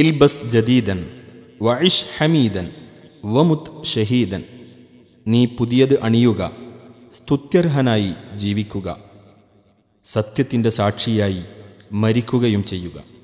ഇൽബസ് ജദീദൻ വഇഷ് ഹമീദൻ വമുത് ഷഹീദൻ നീ പുതിയത് അണിയുക സ്തുത്യർഹനായി ജീവിക്കുക സത്യത്തിൻ്റെ സാക്ഷിയായി മരിക്കുകയും ചെയ്യുക